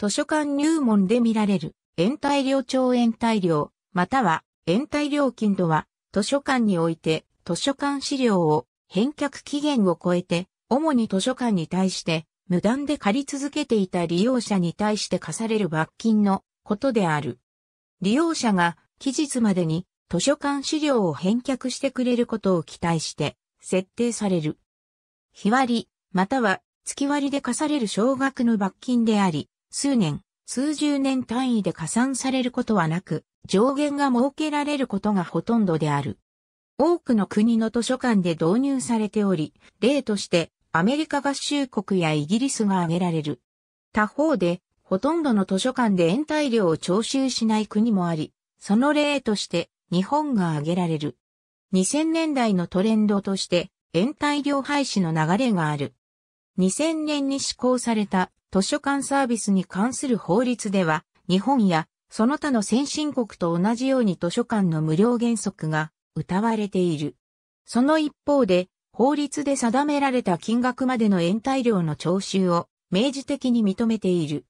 図書館入門で見られる、延滞料長延滞料、または延滞料金とは、図書館において図書館資料を返却期限を超えて、主に図書館に対して無断で借り続けていた利用者に対して課される罰金のことである。利用者が期日までに図書館資料を返却してくれることを期待して設定される。日割り、または月割りで課される少額の罰金であり、数年、数十年単位で加算されることはなく、上限が設けられることがほとんどである。多くの国の図書館で導入されており、例としてアメリカ合衆国やイギリスが挙げられる。他方で、ほとんどの図書館で延滞料を徴収しない国もあり、その例として日本が挙げられる。2000年代のトレンドとして延滞料廃止の流れがある。2000年に施行された図書館サービスに関する法律では、日本やその他の先進国と同じように図書館の無料原則が謳われている。その一方で、法律で定められた金額までの延滞料の徴収を明示的に認めている。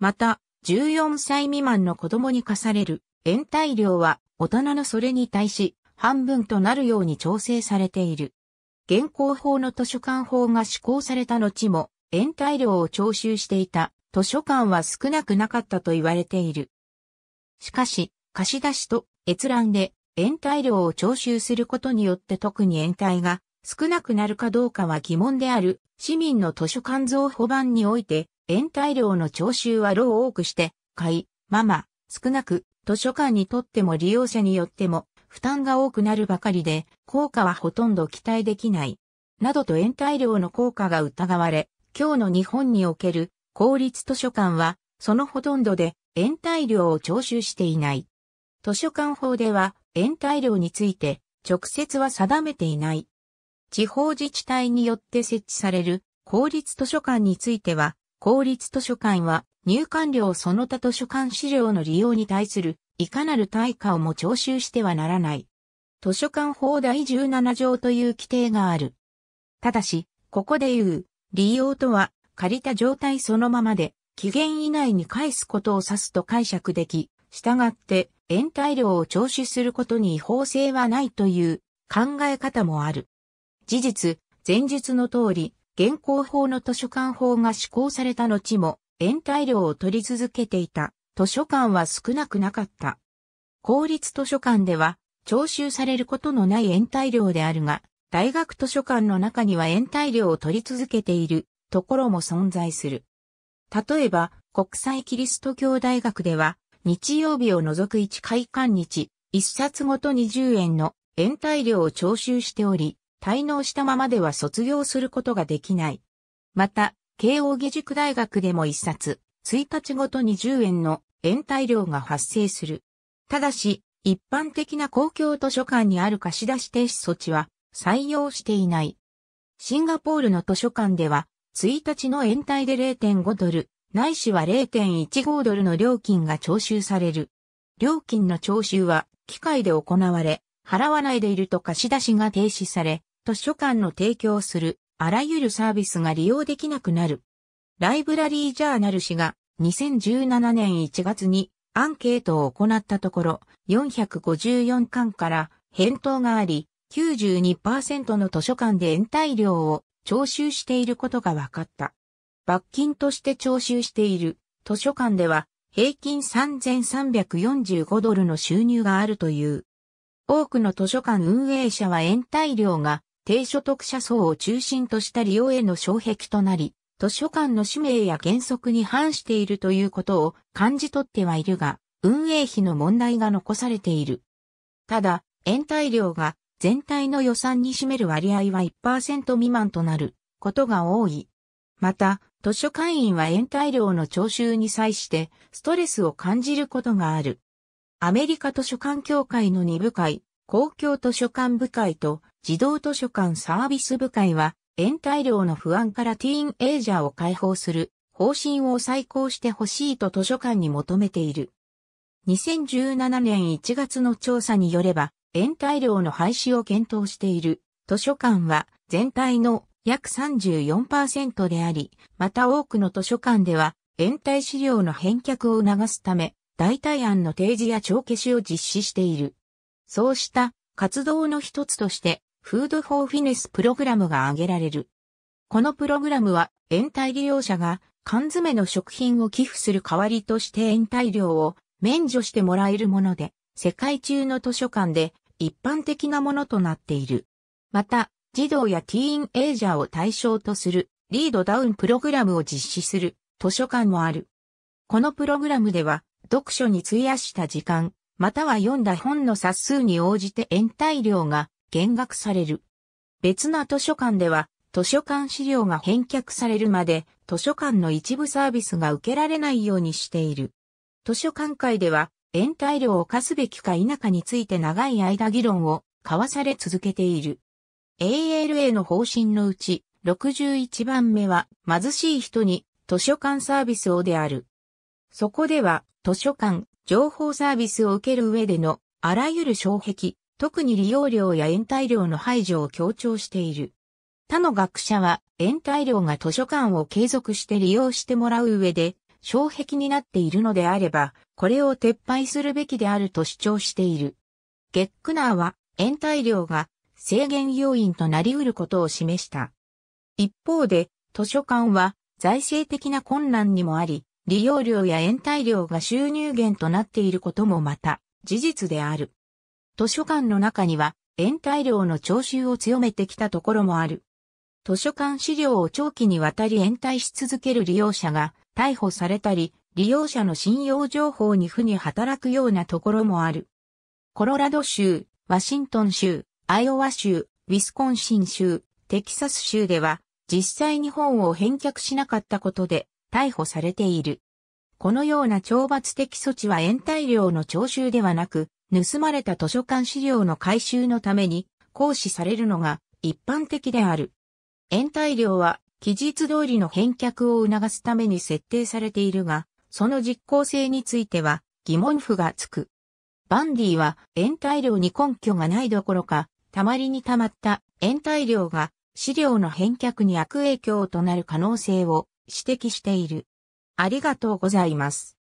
また、14歳未満の子供に課される延滞料は大人のそれに対し半分となるように調整されている。現行法の図書館法が施行された後も延滞料を徴収していた図書館は少なくなかったと言われている。しかし、貸し出しと閲覧で延滞料を徴収することによって特に延滞が少なくなるかどうかは疑問である市民の図書館増補版において延滞料の徴収は労を多くして買い、ママ、少なく図書館にとっても利用者によっても負担が多くなるばかりで効果はほとんど期待できない。などと延滞料の効果が疑われ、今日の日本における公立図書館は、そのほとんどで延滞料を徴収していない。図書館法では延滞料について直接は定めていない。地方自治体によって設置される公立図書館については、公立図書館は入館料その他図書館資料の利用に対するいかなる対価をも徴収してはならない。図書館法第17条という規定がある。ただし、ここで言う利用とは、借りた状態そのままで、期限以内に返すことを指すと解釈でき、従って、延滞料を徴収することに違法性はないという考え方もある。事実、前述の通り、現行法の図書館法が施行された後も、延滞料を取り続けていた図書館は少なくなかった。公立図書館では、徴収されることのない延滞料であるが、大学図書館の中には延滞料を取り続けているところも存在する。例えば、国際キリスト教大学では、日曜日を除く1回間日、1冊ごと20円の延滞料を徴収しており、滞納したままでは卒業することができない。また、慶応義塾大学でも1冊、1日ごと20円の延滞料が発生する。ただし、一般的な公共図書館にある貸し出し停止措置は、採用していない。シンガポールの図書館では、1日の延滞で0.5ドル、ないしは0.15ドルの料金が徴収される。料金の徴収は、機械で行われ、払わないでいると貸し出しが停止され、図書館の提供する、あらゆるサービスが利用できなくなる。ライブラリージャーナル氏が、2017年1月にアンケートを行ったところ、454巻から返答があり、92%の図書館で延滞料を徴収していることが分かった。罰金として徴収している図書館では平均3345ドルの収入があるという。多くの図書館運営者は延滞料が低所得者層を中心とした利用への障壁となり、図書館の使命や原則に反しているということを感じ取ってはいるが、運営費の問題が残されている。ただ、延滞料が全体の予算に占める割合は1%未満となることが多い。また、図書館員は延滞料の徴収に際してストレスを感じることがある。アメリカ図書館協会の2部会、公共図書館部会と児童図書館サービス部会は、延滞料の不安からティーンエイジャーを解放する方針を再考してほしいと図書館に求めている。2017年1月の調査によれば、延滞料の廃止を検討している図書館は全体の約34%であり、また多くの図書館では延滞資料の返却を促すため、代替案の提示や帳消しを実施している。そうした活動の一つとして、フードフォーフィネスプログラムが挙げられる。このプログラムは、延滞利用者が缶詰の食品を寄付する代わりとして延滞料を免除してもらえるもので、世界中の図書館で一般的なものとなっている。また、児童やティーンエイジャーを対象とするリードダウンプログラムを実施する図書館もある。このプログラムでは、読書に費やした時間、または読んだ本の冊数に応じて延滞料が減額される。別な図書館では、図書館資料が返却されるまで、図書館の一部サービスが受けられないようにしている。図書館会では、延滞料を課すべきか否かについて長い間議論を交わされ続けている。ALA の方針のうち61番目は貧しい人に図書館サービスをである。そこでは図書館、情報サービスを受ける上でのあらゆる障壁、特に利用料や延滞料の排除を強調している。他の学者は延滞料が図書館を継続して利用してもらう上で障壁になっているのであれば、これを撤廃するべきであると主張している。ゲックナーは、延滞量が制限要因となり得ることを示した。一方で、図書館は財政的な困難にもあり、利用料や延滞料が収入源となっていることもまた事実である。図書館の中には延滞料の徴収を強めてきたところもある。図書館資料を長期にわたり延滞し続ける利用者が逮捕されたり、利用者の信用情報に負に働くようなところもある。コロラド州、ワシントン州、アイオワ州、ウィスコンシン州、テキサス州では、実際に本を返却しなかったことで逮捕されている。このような懲罰的措置は延滞料の徴収ではなく、盗まれた図書館資料の回収のために行使されるのが一般的である。延滞料は期日通りの返却を促すために設定されているが、その実効性については疑問符がつく。バンディは延滞量に根拠がないどころか、たまりにたまった延滞量が資料の返却に悪影響となる可能性を指摘している。ありがとうございます。